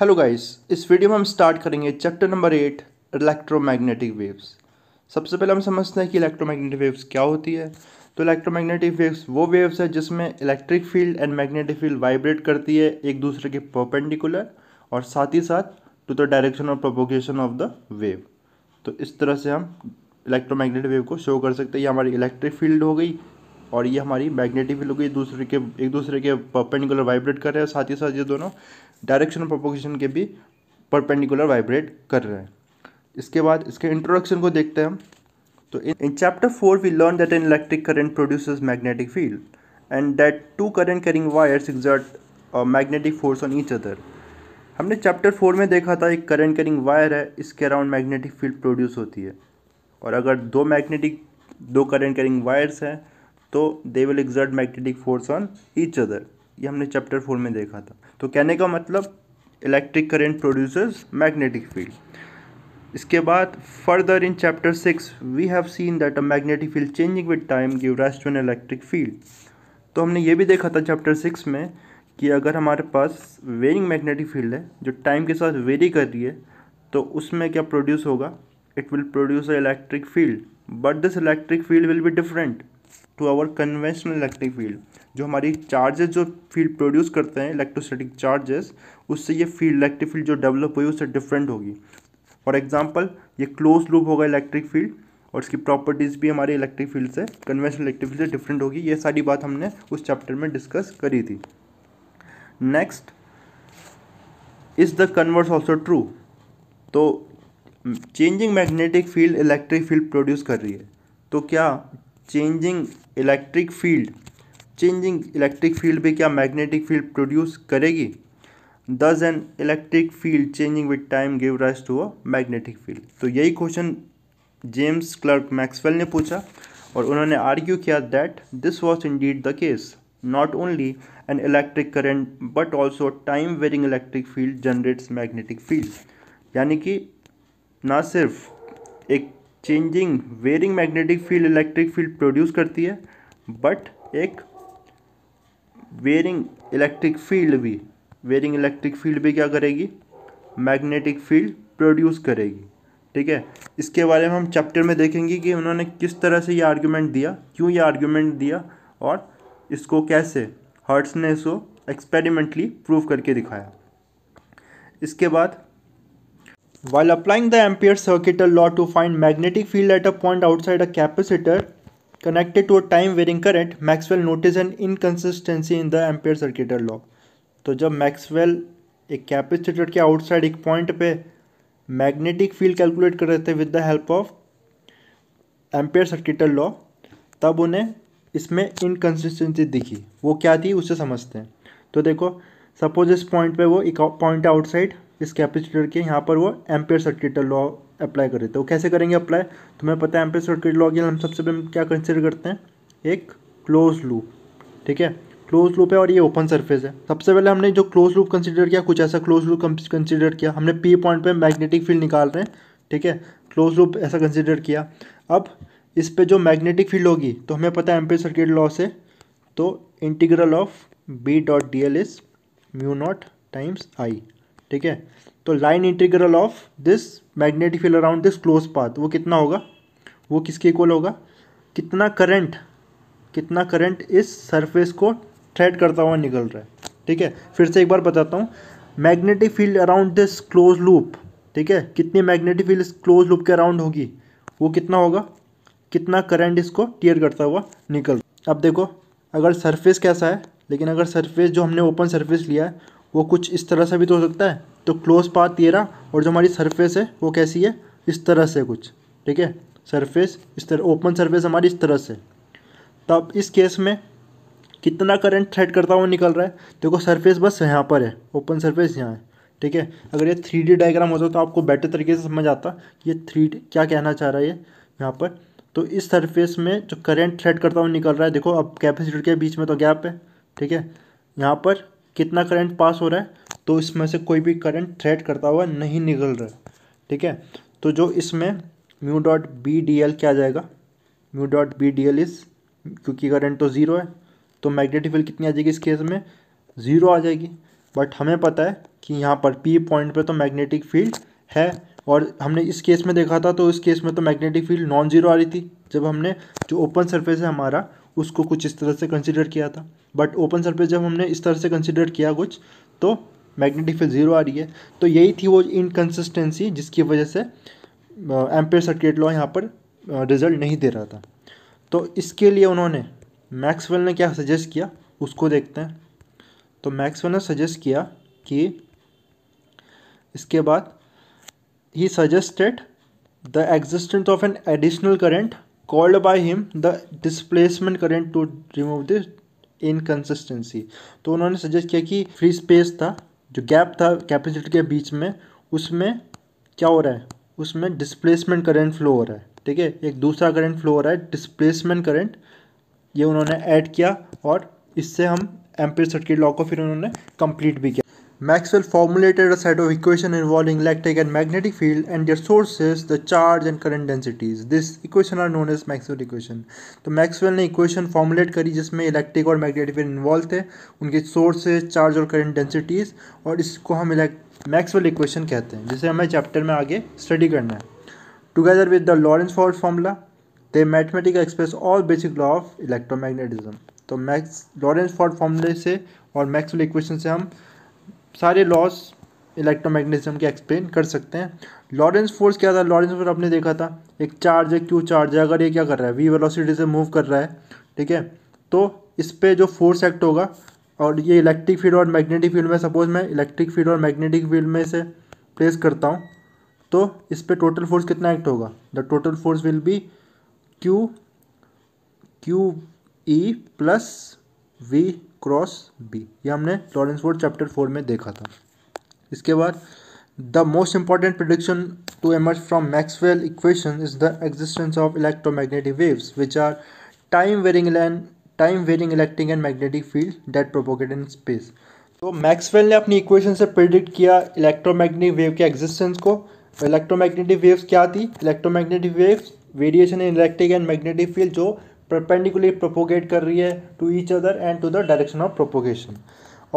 Hello guys इस video में हम स्टार्ट करेंगे chapter number eight electromagnetic waves सबसे पहले हम समझते हैं कि इलेक्ट्रोमैग्नेटिक वेव्स क्या होती है तो इलेक्ट्रोमैग्नेटिक वेव्स वो वेव्स है जिसमें electric field and magnetic field vibrate करती है एक दूसरे के परपेंडिकुलर और साथ ही साथ टू द डायरेक्शन और प्रोपोगेशन ऑफ द वेव तो इस तरह से हम इलेक्ट्रोमैग्नेटिक वेव को शो कर सकते हैं ये हमारी इलेक्ट्रिक फील्ड हो गई और ये हमारी मैग्नेटिक फील्ड हो गई दूसरे के एक दूसरे के पर्पेंडिकुलर वाइब्रेट कर रहे हैं साथ ही साथ ये दोनों डायरेक्शन ऑफ प्रोपोगेशन के भी परपेंडिकुलर वाइब्रेट कर रहे हैं इसके बाद इसके इंट्रोडक्शन को देखते हैं हम तो in chapter four we learn that an electric current produces magnetic field and that two current carrying wires exert magnetic force on each other हमने चैप्टर फोर में देखा था एक करंट कैरिंग वायर है इसके अराउंड मैग्नेटिक फील्ड प्रोड्यूस होती है और अगर दो मैग्नेटिक दो करंट कैरिंग वायर्स हैं तो they will exert magnetic force on each other ये हमने चैप्टर फोर में देखा था तो कहने का मतलब electric current produce magnetic field इसके बाद further in chapter six we have seen that a magnetic field changing with time give rest to an electric field तो हमने ये भी देखा था चैप्टर सिक्स में कि अगर हमारे पास वेरिंग मैग्नेटिक फील्ड है जो टाइम के साथ वेरी कर रही है तो उसमें क्या प्रोड्यूस होगा it will produce a electric field but this electric field will be different to our conventional electric field जो हमारी चार्जेस जो फील्ड प्रोड्यूस करते हैं इलेक्ट्रोस्टैटिक चार्जेस उससे ये फील्ड इलेक्ट्रिक फील्ड जो डेवलप हुई उससे डिफरेंट होगी फॉर एग्जाम्पल ये क्लोज लूप होगा इलेक्ट्रिक फील्ड और इसकी प्रॉपर्टीज़ भी हमारे इलेक्ट्रिक फील्ड से कन्वेंशनल इलेक्ट्रिक फील्ड से डिफरेंट होगी ये सारी बात हमने उस चैप्टर में डिस्कस करी थी next is the converse also true तो changing magnetic field electric field produce कर रही है तो क्या changing electric field changing electric field भी क्या मैग्नेटिक फील्ड प्रोड्यूस करेगी does an electric field changing with time give rise to a magnetic field तो यही क्वेश्चन जेम्स क्लर्क मैक्सवेल ने पूछा और उन्होंने आर्ग्यू किया that this was indeed the case not only an electric current but also time varying electric field generates magnetic field यानी कि ना सिर्फ एक changing varying magnetic field electric field produce करती है बट एक वेरिंग इलेक्ट्रिक फील्ड भी varying electric field भी क्या करेगी मैग्नेटिक फील्ड प्रोड्यूस करेगी ठीक है इसके बारे में हम चैप्टर में देखेंगे कि उन्होंने किस तरह से ये आर्ग्यूमेंट दिया क्यों ये आर्ग्यूमेंट दिया और इसको कैसे हर्ट्स ने इसको एक्सपेरिमेंटली प्रूव करके दिखाया इसके बाद While applying the Ampere's circuital law to find magnetic field at a point outside a capacitor connected to a time varying current, Maxwell noticed an inconsistency in the Ampere circuital law. तो जब Maxwell एक capacitor के outside एक point पे magnetic field calculate कर रहे थे with the help of ampere circuital law तब उन्हें इसमें इनकन्सिस्टेंसी दिखी वो क्या थी उसे समझते हैं तो देखो सपोज इस पॉइंट पे वो एक पॉइंट आउटसाइड इस कैपेसिटर के यहाँ पर वो एम्पेयर सर्किट लॉ अप्लाई कर रहे थे वो कैसे करेंगे अप्लाई तुम्हें पता है एम्पेयर सर्किट लॉ के हम सबसे पहले क्या कंसिडर करते हैं एक क्लोज लूप ठीक है क्लोज लूप है और ये ओपन सरफेस है सबसे पहले हमने जो क्लोज लूप कंसिडर किया कुछ ऐसा क्लोज लूप कंसिडर किया हमने पी पॉइंट पर मैग्नेटिक फील्ड निकाल रहे हैं ठीक है क्लोज लूप ऐसा कंसिडर किया अब इस पर जो मैग्नेटिक फील्ड होगी तो हमें पता है एम्पेयर सर्किट लॉ से तो integral of B dot d l is mu naught times I ठीक है तो line integral of this magnetic field around this close path वो कितना होगा वो किसके इक्वल होगा कितना करंट कितना करंट इस सरफेस को थ्रेड करता हुआ निकल रहा है ठीक है फिर से एक बार बताता हूँ magnetic field around this close loop ठीक है कितनी मैग्नेटिक फील्ड क्लोज लूप के अराउंड होगी वो कितना होगा कितना करंट इसको टीयर करता हुआ निकल अब देखो अगर सरफेस कैसा है लेकिन अगर सरफेस जो हमने ओपन सरफेस लिया है वो कुछ इस तरह से भी तो हो सकता है तो क्लोज पाथ ये रहा और जो हमारी सरफेस है वो कैसी है इस तरह से कुछ ठीक है सरफेस इस तरह ओपन सरफेस हमारी इस तरह से तब इस केस में कितना करंट थ्रेड करता हुआ निकल रहा है देखो सरफेस बस यहाँ पर है ओपन सरफेस यहाँ है ठीक है अगर ये थ्री डी डायग्राम होता तो आपको बेटर तरीके से समझ आता ये थ्री क्या कहना चाह रहा है ये यहाँ पर तो इस सरफेस में जो करंट थ्रेड करता हुआ निकल रहा है देखो अब कैपेसिटर के बीच में तो गैप है ठीक है यहाँ पर कितना करंट पास हो रहा है तो इसमें से कोई भी करंट थ्रेड करता हुआ नहीं निकल रहा है ठीक है तो जो इसमें mu dot B d l क्या जाएगा mu dot B d l इस क्योंकि करंट तो ज़ीरो है तो मैग्नेटिक फील्ड कितनी आ जाएगी इस केस में ज़ीरो आ जाएगी बट हमें पता है कि यहाँ पर पी पॉइंट पर तो मैग्नेटिक फील्ड है और हमने इस केस में देखा था तो इस केस में तो मैग्नेटिक फील्ड नॉन ज़ीरो आ रही थी जब हमने जो ओपन सरफेस है हमारा उसको कुछ इस तरह से कंसिडर किया था बट ओपन सर्फेस जब हमने इस तरह से कंसिडर किया कुछ तो मैग्नेटिक फील्ड जीरो आ रही है तो यही थी वो इनकन्सिस्टेंसी जिसकी वजह से एम्पेयर सर्किट लॉ यहाँ पर रिजल्ट नहीं दे रहा था तो इसके लिए उन्होंने मैक्सवेल ने क्या सजेस्ट किया उसको देखते हैं तो मैक्सवेल ने सजेस्ट किया कि इसके बाद ही suggested the existence of an additional current called by him the displacement current to remove this inconsistency तो उन्होंने सजेस्ट किया कि फ्री स्पेस था जो गैप था कैपेसिटी के बीच में उसमें क्या हो रहा है उसमें डिस्प्लेसमेंट करंट फ्लो हो रहा है ठीक है एक दूसरा करंट फ्लो हो रहा है डिस्प्लेसमेंट करंट ये उन्होंने ऐड किया और इससे हम एम्पेयर सर्किट लॉ को फिर उन्होंने कंप्लीट भी किया Maxwell formulated a set of equation involving electric and magnetic field and their sources, the charge and current densities this equation are known as Maxwell equation तो मैक्सवेल ने equation formulate करी जिसमें electric और magnetic field involve थे उनके sources charge और current densities और इसको हम मैक्सवेल इक्वेशन कहते हैं जिसे हमें चैप्टर में आगे स्टडी करना है together with the Lorentz force formula they mathematic express all basic law of electromagnetism तो मैक्स लॉरेंस फॉल्ट फॉर्मूले से और मैक्सवेल इक्वेशन से हम सारे लॉस इलेक्ट्रोमैग्नेटिज्म के एक्सप्लेन कर सकते हैं लॉरेंस फोर्स क्या था लॉरेंस फोर्स आपने देखा था एक चार्ज है क्यू चार्ज है अगर ये क्या कर रहा है वी वेलोसिटी से मूव कर रहा है ठीक है तो इस पर जो फोर्स एक्ट होगा और ये इलेक्ट्रिक फील्ड और मैग्नेटिक फील्ड में सपोज मैं इलेक्ट्रिक फील्ड और मैग्नेटिक फील्ड में से प्लेस करता हूँ तो इस पर टोटल फोर्स कितना एक्ट होगा the total force will be q q E plus v cross B ये हमने लॉरेंस वोड चैप्टर फोर में देखा था इसके बाद the most important prediction to emerge from Maxwell equation is the existence of electromagnetic waves which are time varying and time varying electric and magnetic field that propagate in space तो Maxwell ने अपनी equation से predict किया electromagnetic wave के existence को electromagnetic waves क्या थी electromagnetic waves variation in electric and magnetic field जो परपेंडिकुलर प्रोपोगेट कर रही है to each other and to the direction of propagation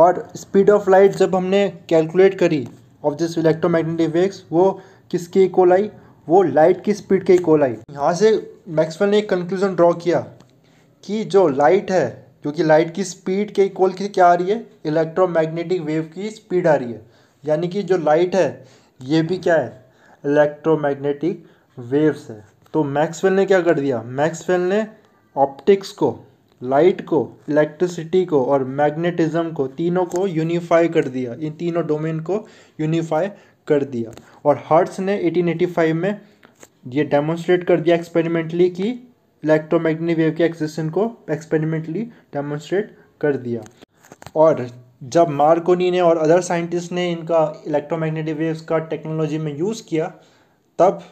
और स्पीड ऑफ लाइट जब हमने कैलकुलेट करी ऑफ दिस इलेक्ट्रोमैग्नेटिक वेव्स वो किसके इक्वल आई वो लाइट की स्पीड के इक्वल आई यहाँ से मैक्सवेल ने एक कंक्लूजन ड्रॉ किया कि जो लाइट है क्योंकि लाइट की स्पीड के इक्वल की क्या आ रही है इलेक्ट्रोमैग्नेटिक वेव की स्पीड आ रही है यानी कि जो लाइट है ये भी क्या है इलेक्ट्रोमैग्नेटिक वेव्स है तो मैक्सवेल ने क्या कर दिया मैक्सवेल ने ऑप्टिक्स को लाइट को इलेक्ट्रिसिटी को और मैग्नेटिज़्म को तीनों को यूनिफाई कर दिया इन तीनों डोमेन को यूनिफाई कर दिया और हर्ट्स ने 1885 में ये डेमोन्स्ट्रेट कर दिया एक्सपेरिमेंटली कि इलेक्ट्रोमैग्नेटिक वेव के एक्सिस्टेंस को एक्सपेरिमेंटली डेमोन्स्ट्रेट कर दिया और जब मार्कोनी ने और अदर साइंटिस्ट ने इनका इलेक्ट्रोमैग्नेटिक वेव्स का टेक्नोलॉजी में यूज़ किया तब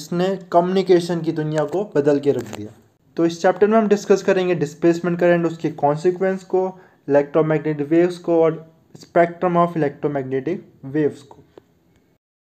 इसने कम्युनिकेशन की दुनिया को बदल के रख दिया तो इस चैप्टर में हम डिस्कस करेंगे डिस्प्लेसमेंट करंट उसके कॉन्सिक्वेंस को इलेक्ट्रोमैग्नेटिक वेव्स को और स्पेक्ट्रम ऑफ इलेक्ट्रोमैग्नेटिक वेव्स को